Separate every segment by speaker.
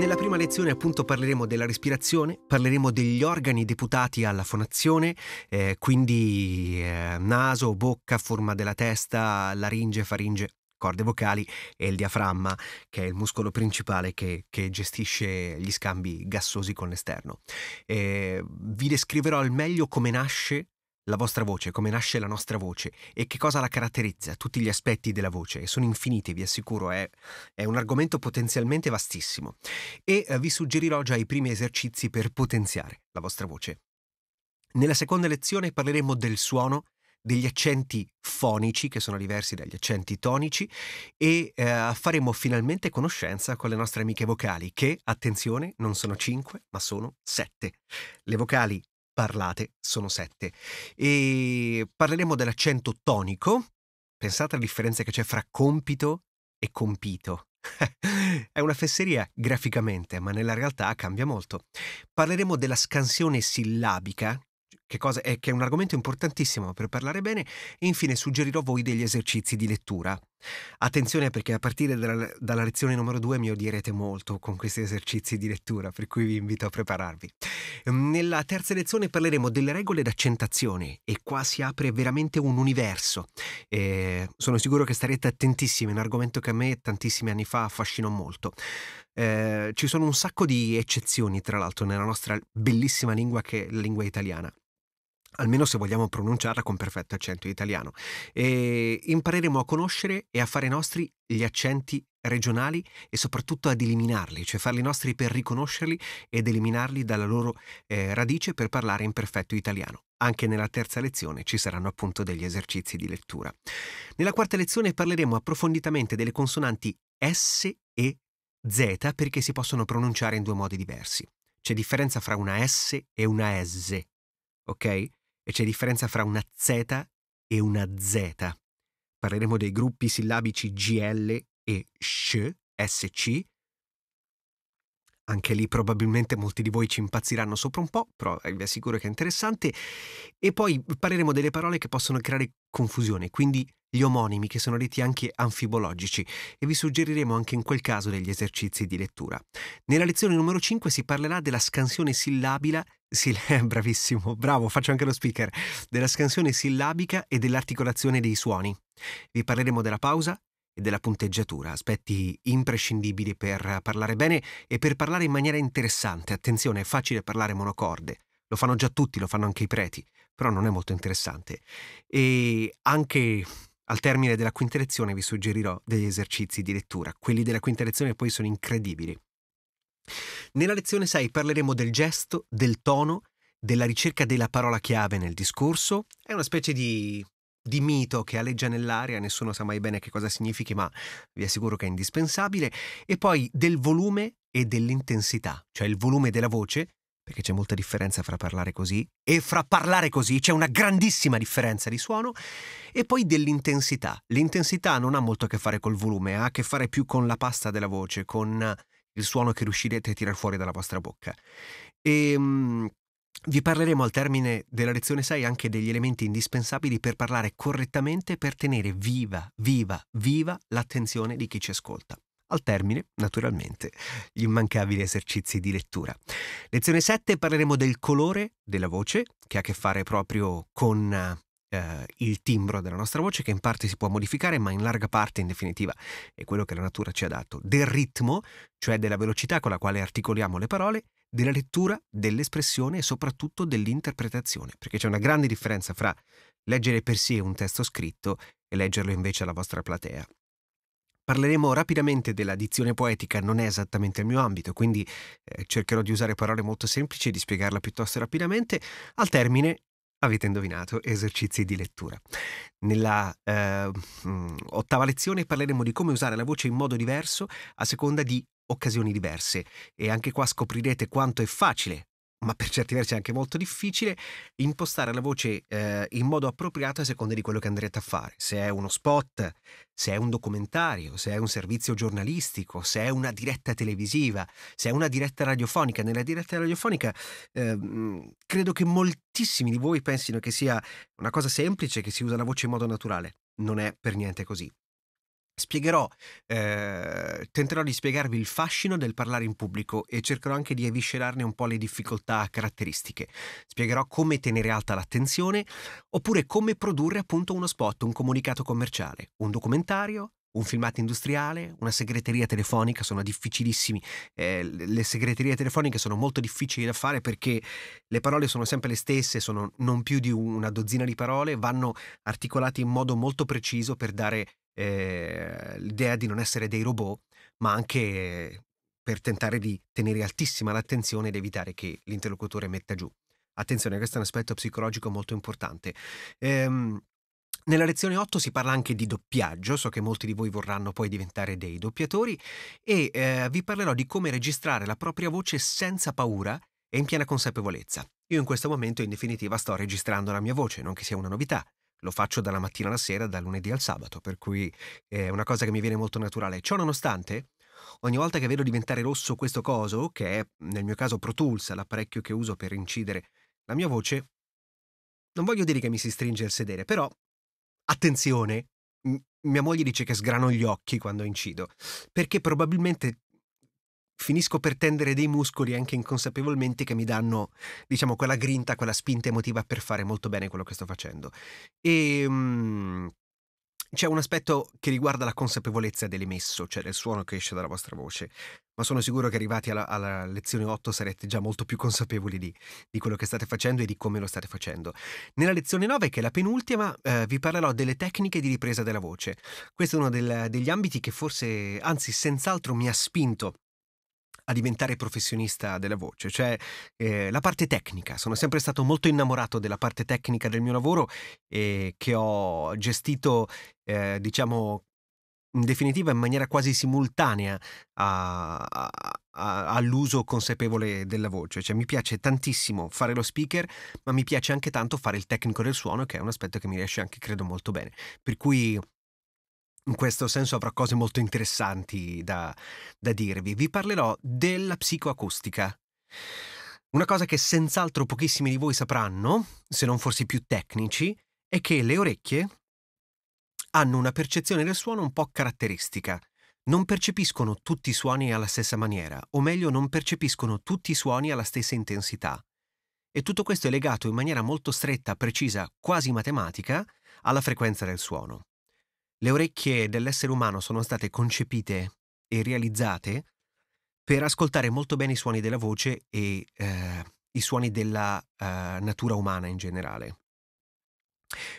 Speaker 1: Nella prima lezione appunto parleremo della respirazione, parleremo degli organi deputati alla fonazione, eh, quindi eh, naso, bocca, forma della testa, laringe, faringe, corde vocali e il diaframma, che è il muscolo principale che, che gestisce gli scambi gassosi con l'esterno. Eh, vi descriverò al meglio come nasce la vostra voce, come nasce la nostra voce e che cosa la caratterizza, tutti gli aspetti della voce, sono infiniti, vi assicuro, è, è un argomento potenzialmente vastissimo. E eh, vi suggerirò già i primi esercizi per potenziare la vostra voce. Nella seconda lezione parleremo del suono, degli accenti fonici, che sono diversi dagli accenti tonici, e eh, faremo finalmente conoscenza con le nostre amiche vocali, che, attenzione, non sono 5, ma sono 7. Le vocali parlate, sono sette. E parleremo dell'accento tonico. Pensate alla differenza che c'è fra compito e compito. È una fesseria graficamente, ma nella realtà cambia molto. Parleremo della scansione sillabica, che, cosa, eh, che è un argomento importantissimo per parlare bene, e infine suggerirò voi degli esercizi di lettura. Attenzione perché a partire dalla, dalla lezione numero 2 mi odierete molto con questi esercizi di lettura, per cui vi invito a prepararvi. Ehm, nella terza lezione parleremo delle regole d'accentazione e qua si apre veramente un universo. Eh, sono sicuro che starete attentissimi, è un argomento che a me tantissimi anni fa affascinò molto. Eh, ci sono un sacco di eccezioni, tra l'altro, nella nostra bellissima lingua che è la lingua italiana almeno se vogliamo pronunciarla con perfetto accento italiano. E impareremo a conoscere e a fare nostri gli accenti regionali e soprattutto ad eliminarli, cioè farli nostri per riconoscerli ed eliminarli dalla loro eh, radice per parlare in perfetto italiano. Anche nella terza lezione ci saranno appunto degli esercizi di lettura. Nella quarta lezione parleremo approfonditamente delle consonanti S e Z perché si possono pronunciare in due modi diversi. C'è differenza fra una S e una S, ok? e c'è differenza fra una Z e una Z. Parleremo dei gruppi sillabici GL e SH, SC. Anche lì probabilmente molti di voi ci impazziranno sopra un po', però eh, vi assicuro che è interessante. E poi parleremo delle parole che possono creare confusione, quindi gli omonimi che sono detti anche anfibologici e vi suggeriremo anche in quel caso degli esercizi di lettura. Nella lezione numero 5 si parlerà della scansione sillabila sì, eh, bravissimo, bravo, faccio anche lo speaker, della scansione sillabica e dell'articolazione dei suoni. Vi parleremo della pausa e della punteggiatura, aspetti imprescindibili per parlare bene e per parlare in maniera interessante. Attenzione, è facile parlare monocorde, lo fanno già tutti, lo fanno anche i preti, però non è molto interessante. E anche al termine della quinta lezione vi suggerirò degli esercizi di lettura, quelli della quinta lezione poi sono incredibili. Nella lezione 6 parleremo del gesto, del tono, della ricerca della parola chiave nel discorso. È una specie di, di mito che alleggia nell'aria, nessuno sa mai bene che cosa significhi, ma vi assicuro che è indispensabile. E poi del volume e dell'intensità, cioè il volume della voce perché c'è molta differenza fra parlare così e fra parlare così, c'è una grandissima differenza di suono, e poi dell'intensità. L'intensità non ha molto a che fare col volume, ha a che fare più con la pasta della voce, con il suono che riuscirete a tirar fuori dalla vostra bocca. E, um, vi parleremo al termine della lezione 6 anche degli elementi indispensabili per parlare correttamente, per tenere viva, viva, viva l'attenzione di chi ci ascolta al termine, naturalmente, gli immancabili esercizi di lettura. Lezione 7 parleremo del colore della voce, che ha a che fare proprio con eh, il timbro della nostra voce, che in parte si può modificare, ma in larga parte, in definitiva, è quello che la natura ci ha dato. Del ritmo, cioè della velocità con la quale articoliamo le parole, della lettura, dell'espressione e soprattutto dell'interpretazione, perché c'è una grande differenza fra leggere per sé un testo scritto e leggerlo invece alla vostra platea. Parleremo rapidamente della dizione poetica, non è esattamente il mio ambito, quindi eh, cercherò di usare parole molto semplici e di spiegarla piuttosto rapidamente. Al termine avete indovinato, esercizi di lettura. Nella eh, mm, ottava lezione parleremo di come usare la voce in modo diverso a seconda di occasioni diverse e anche qua scoprirete quanto è facile ma per certi versi è anche molto difficile, impostare la voce eh, in modo appropriato a seconda di quello che andrete a fare. Se è uno spot, se è un documentario, se è un servizio giornalistico, se è una diretta televisiva, se è una diretta radiofonica. Nella diretta radiofonica eh, credo che moltissimi di voi pensino che sia una cosa semplice, che si usa la voce in modo naturale. Non è per niente così. Spiegherò, eh, tenterò di spiegarvi il fascino del parlare in pubblico e cercherò anche di eviscerarne un po' le difficoltà caratteristiche. Spiegherò come tenere alta l'attenzione, oppure come produrre appunto uno spot, un comunicato commerciale, un documentario, un filmato industriale, una segreteria telefonica sono difficilissimi. Eh, le segreterie telefoniche sono molto difficili da fare perché le parole sono sempre le stesse, sono non più di una dozzina di parole, vanno articolate in modo molto preciso per dare eh, l'idea di non essere dei robot, ma anche per tentare di tenere altissima l'attenzione ed evitare che l'interlocutore metta giù. Attenzione, questo è un aspetto psicologico molto importante. Ehm, nella lezione 8 si parla anche di doppiaggio, so che molti di voi vorranno poi diventare dei doppiatori e eh, vi parlerò di come registrare la propria voce senza paura e in piena consapevolezza. Io in questo momento in definitiva sto registrando la mia voce, non che sia una novità, lo faccio dalla mattina alla sera, dal lunedì al sabato, per cui è una cosa che mi viene molto naturale. Ciò nonostante, ogni volta che vedo diventare rosso questo coso, che è nel mio caso Pro Tools, l'apparecchio che uso per incidere la mia voce, non voglio dire che mi si stringe il sedere, però attenzione, mia moglie dice che sgrano gli occhi quando incido, perché probabilmente finisco per tendere dei muscoli anche inconsapevolmente che mi danno, diciamo, quella grinta, quella spinta emotiva per fare molto bene quello che sto facendo. E um, c'è un aspetto che riguarda la consapevolezza dell'emesso, cioè del suono che esce dalla vostra voce, ma sono sicuro che arrivati alla, alla lezione 8 sarete già molto più consapevoli di, di, quello che state facendo e di come lo state facendo. Nella lezione 9, che è la penultima, eh, vi parlerò delle tecniche di ripresa della voce. Questo è uno del, degli ambiti che forse, anzi senz'altro, mi ha spinto a diventare professionista della voce, cioè eh, la parte tecnica. Sono sempre stato molto innamorato della parte tecnica del mio lavoro e eh, che ho gestito, eh, diciamo, in definitiva in maniera quasi simultanea a, a, a, all'uso consapevole della voce. Cioè mi piace tantissimo fare lo speaker, ma mi piace anche tanto fare il tecnico del suono, che è un aspetto che mi riesce anche, credo, molto bene. Per cui in questo senso avrò cose molto interessanti da, da dirvi. Vi parlerò della psicoacustica. Una cosa che senz'altro pochissimi di voi sapranno, se non forse i più tecnici, è che le orecchie hanno una percezione del suono un po' caratteristica. Non percepiscono tutti i suoni alla stessa maniera, o meglio non percepiscono tutti i suoni alla stessa intensità. E tutto questo è legato in maniera molto stretta, precisa, quasi matematica, alla frequenza del suono. Le orecchie dell'essere umano sono state concepite e realizzate per ascoltare molto bene i suoni della voce e eh, i suoni della eh, natura umana in generale.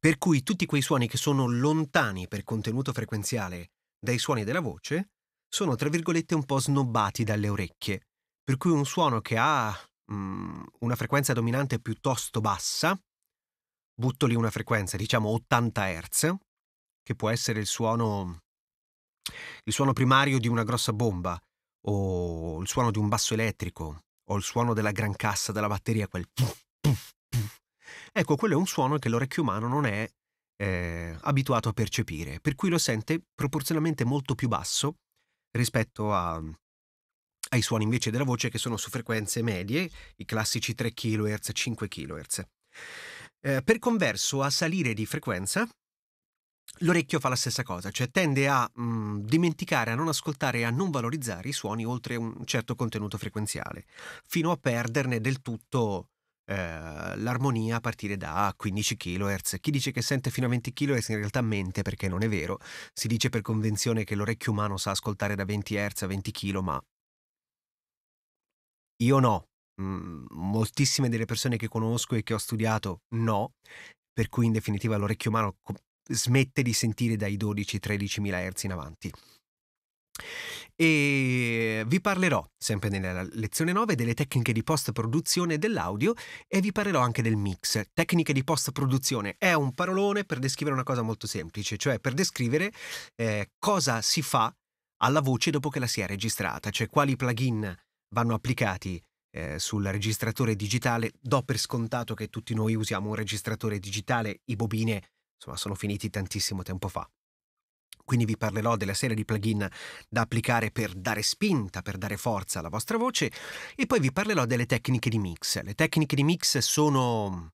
Speaker 1: Per cui tutti quei suoni che sono lontani per contenuto frequenziale dai suoni della voce sono, tra virgolette, un po' snobbati dalle orecchie, per cui un suono che ha mh, mm, una frequenza dominante piuttosto bassa, butto lì una frequenza, diciamo 80 Hz, che può essere il suono, il suono primario di una grossa bomba, o il suono di un basso elettrico, o il suono della gran cassa della batteria, quel puff, puff, puff. Ecco, quello è un suono che l'orecchio umano non è eh, abituato a percepire, per cui lo sente proporzionalmente molto più basso rispetto a, ai suoni invece della voce che sono su frequenze medie, i classici 3 kHz, 5 kHz. Eh, per converso, a salire di frequenza, L'orecchio fa la stessa cosa, cioè tende a mh, mm, dimenticare, a non ascoltare e a non valorizzare i suoni oltre un certo contenuto frequenziale, fino a perderne del tutto eh, l'armonia a partire da 15 kHz. Chi dice che sente fino a 20 kHz in realtà mente perché non è vero. Si dice per convenzione che l'orecchio umano sa ascoltare da 20 Hz a 20 kHz, ma io no. Mm, moltissime delle persone che conosco e che ho studiato no, per cui in definitiva l'orecchio umano smette di sentire dai 12-13 mila Hz in avanti. E vi parlerò, sempre nella lezione 9, delle tecniche di post-produzione dell'audio e vi parlerò anche del mix. Tecniche di post-produzione è un parolone per descrivere una cosa molto semplice, cioè per descrivere eh, cosa si fa alla voce dopo che la si è registrata, cioè quali plugin vanno applicati eh, sul registratore digitale. Do per scontato che tutti noi usiamo un registratore digitale, i bobine insomma, sono finiti tantissimo tempo fa. Quindi vi parlerò della serie di plugin da applicare per dare spinta, per dare forza alla vostra voce e poi vi parlerò delle tecniche di mix. Le tecniche di mix sono...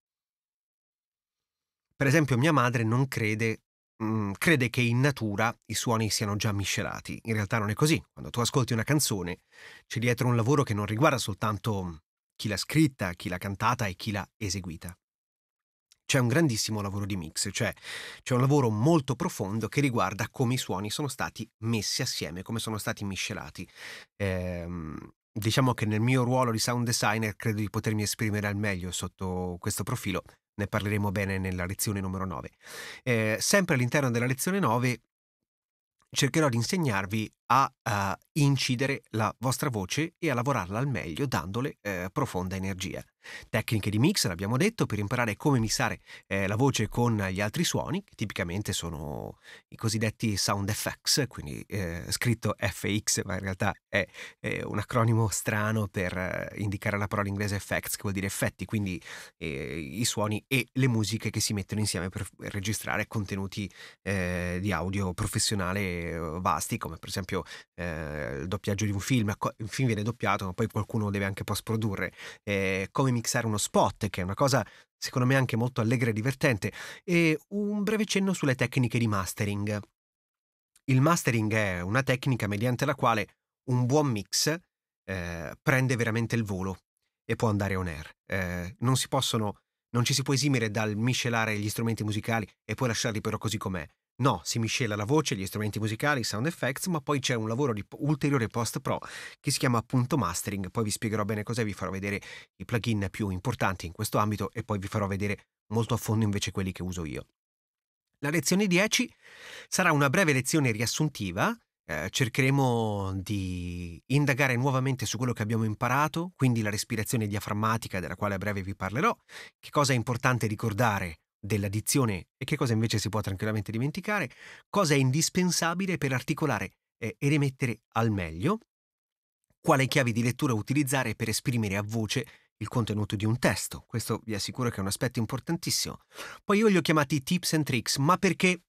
Speaker 1: Per esempio mia madre non crede, mh, mm, crede che in natura i suoni siano già miscelati. In realtà non è così. Quando tu ascolti una canzone c'è dietro un lavoro che non riguarda soltanto chi l'ha scritta, chi l'ha cantata e chi l'ha eseguita c'è un grandissimo lavoro di mix, cioè c'è un lavoro molto profondo che riguarda come i suoni sono stati messi assieme, come sono stati miscelati. Ehm, diciamo che nel mio ruolo di sound designer credo di potermi esprimere al meglio sotto questo profilo, ne parleremo bene nella lezione numero 9. Eh, sempre all'interno della lezione 9 cercherò di insegnarvi a, a incidere la vostra voce e a lavorarla al meglio dandole eh, profonda energia. Tecniche di mix, l'abbiamo detto, per imparare come mixare eh, la voce con gli altri suoni, che tipicamente sono i cosiddetti sound effects, quindi eh, scritto FX, ma in realtà è, è un acronimo strano per eh, indicare la parola inglese effects, che vuol dire effetti, quindi eh, i suoni e le musiche che si mettono insieme per registrare contenuti eh, di audio professionale vasti, come per esempio eh, il doppiaggio di un film, un ecco, film viene doppiato ma poi qualcuno deve anche post produrre, eh, come mixare uno spot che è una cosa secondo me anche molto allegra e divertente e un breve cenno sulle tecniche di mastering. Il mastering è una tecnica mediante la quale un buon mix eh, prende veramente il volo e può andare on air. Eh, non, si possono, non ci si può esimere dal miscelare gli strumenti musicali e poi lasciarli però così com'è. No, si miscela la voce, gli strumenti musicali, i sound effects, ma poi c'è un lavoro di ulteriore post pro che si chiama appunto mastering. Poi vi spiegherò bene cos'è, vi farò vedere i plugin più importanti in questo ambito e poi vi farò vedere molto a fondo invece quelli che uso io. La lezione 10 sarà una breve lezione riassuntiva. Eh, cercheremo di indagare nuovamente su quello che abbiamo imparato, quindi la respirazione diaframmatica della quale a breve vi parlerò, che cosa è importante ricordare dell'addizione e che cosa invece si può tranquillamente dimenticare, cosa è indispensabile per articolare e rimettere al meglio, quale chiave di lettura utilizzare per esprimere a voce il contenuto di un testo. Questo vi assicuro che è un aspetto importantissimo. Poi io li ho chiamati tips and tricks, ma perché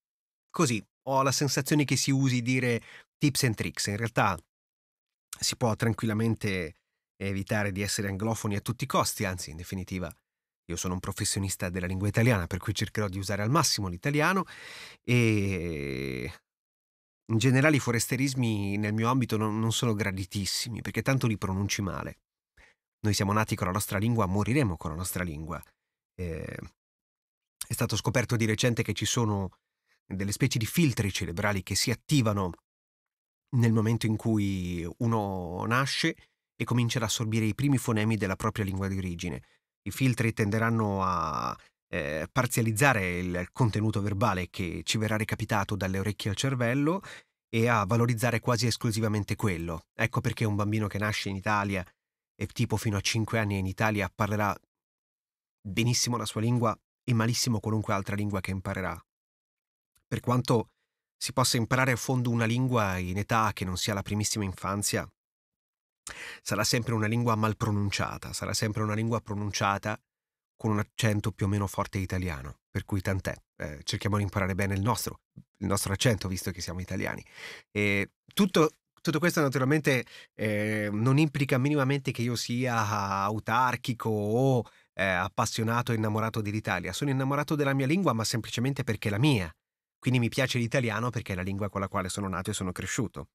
Speaker 1: così ho la sensazione che si usi dire tips and tricks. In realtà si può tranquillamente evitare di essere anglofoni a tutti i costi, anzi in definitiva io sono un professionista della lingua italiana, per cui cercherò di usare al massimo l'italiano e in generale i foresterismi nel mio ambito non, non sono graditissimi, perché tanto li pronunci male. Noi siamo nati con la nostra lingua, moriremo con la nostra lingua. Eh, è stato scoperto di recente che ci sono delle specie di filtri cerebrali che si attivano nel momento in cui uno nasce e comincia ad assorbire i primi fonemi della propria lingua di origine i filtri tenderanno a eh, parzializzare il contenuto verbale che ci verrà recapitato dalle orecchie al cervello e a valorizzare quasi esclusivamente quello. Ecco perché un bambino che nasce in Italia e tipo fino a 5 anni in Italia parlerà benissimo la sua lingua e malissimo qualunque altra lingua che imparerà. Per quanto si possa imparare a fondo una lingua in età che non sia la primissima infanzia, sarà sempre una lingua mal pronunciata, sarà sempre una lingua pronunciata con un accento più o meno forte italiano, per cui tant'è. Eh, cerchiamo di imparare bene il nostro, il nostro accento, visto che siamo italiani. E tutto, tutto questo naturalmente eh, non implica minimamente che io sia autarchico o eh, appassionato e innamorato dell'Italia. Sono innamorato della mia lingua, ma semplicemente perché è la mia. Quindi mi piace l'italiano perché è la lingua con la quale sono nato e sono cresciuto.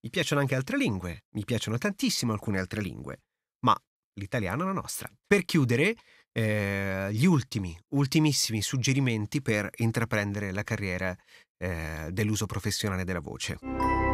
Speaker 1: Mi piacciono anche altre lingue, mi piacciono tantissimo alcune altre lingue, ma l'italiano è la nostra. Per chiudere, eh, gli ultimi, ultimissimi suggerimenti per intraprendere la carriera eh, dell'uso professionale della voce.